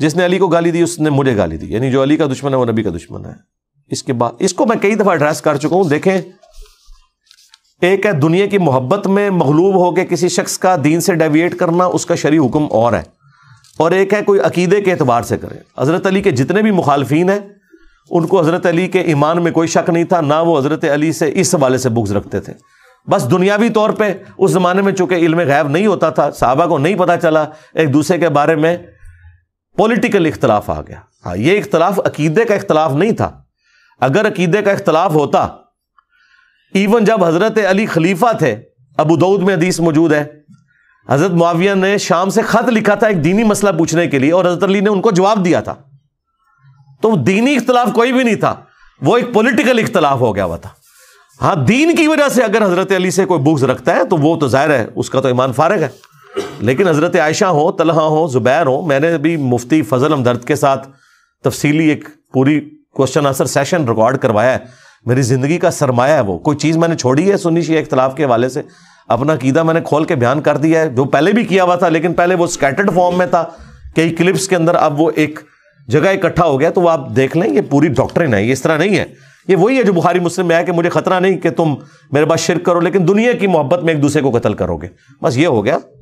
जिसने अली को गाली दी उसने मुझे गाली दी यानी जो अली का दुश्मन है वो नबी का दुश्मन है इसके बाद इसको मैं कई दफा एड्रेस कर चुका हूं देखें एक है दुनिया की मोहब्बत में मखलूब होकर किसी शख्स का दीन से डेविएट करना उसका शरी हुक्म और है और एक है कोई अकीदे के अतबार से करे हज़रत अली के जितने भी मुखालफी हैं उनको हज़रत अली के ईमान में कोई शक नहीं था ना वो हज़रत अली से इस हवाले से बुक्स रखते थे बस दुनियावी तौर पे उस ज़माने में चूंकि इल्म गैब नहीं होता था साहबा को नहीं पता चला एक दूसरे के बारे में पॉलिटिकल इख्तलाफ आ गया हाँ ये इख्तलाफ अकीदे का इख्तलाफ नहीं था अगर अकीदे का इख्तलाफ होता इवन जब हज़रत अली खलीफा थे अबू दऊद में हदीस मौजूद है हज़रत मुआविया ने शाम से ख़त लिखा था एक दीनी मसला पूछने के लिए और हज़रत अली ने उनको जवाब दिया था तो दीनी इख्तलाफ कोई भी नहीं था वो एक पॉलिटिकल इख्तलाफ हो गया हुआ था हाँ दीन की वजह से अगर हज़रत अली से कोई बुग्स रखता है तो वो तो ज़ाहिर है उसका तो ईमान फारग है लेकिन हज़रत आयशा हो तलहा हो ज़ुबैर हो मैंने भी मुफ्ती फजल हमदर्द के साथ तफसीली एक पूरी क्वेश्चन आंसर सेशन रिकॉर्ड करवाया है मेरी ज़िंदगी का सरमाया है वो कोई चीज़ मैंने छोड़ी है सुनी शी इख्तलाफ के हवाले से अपना कीदा मैंने खोल के बयान कर दिया है जो पहले भी किया हुआ था लेकिन पहले वो स्कैटर्ड फॉर्म में था कई क्लिप्स के अंदर अब वो एक जगह इकट्ठा हो गया तो आप देख लें ये पूरी डॉक्ट्रिन है ये इस तरह नहीं है ये वही है जो बुखारी मुस्लिम में आया कि मुझे खतरा नहीं कि तुम मेरे पास शिरक करो लेकिन दुनिया की मोहब्बत में एक दूसरे को कत्ल करोगे बस ये हो गया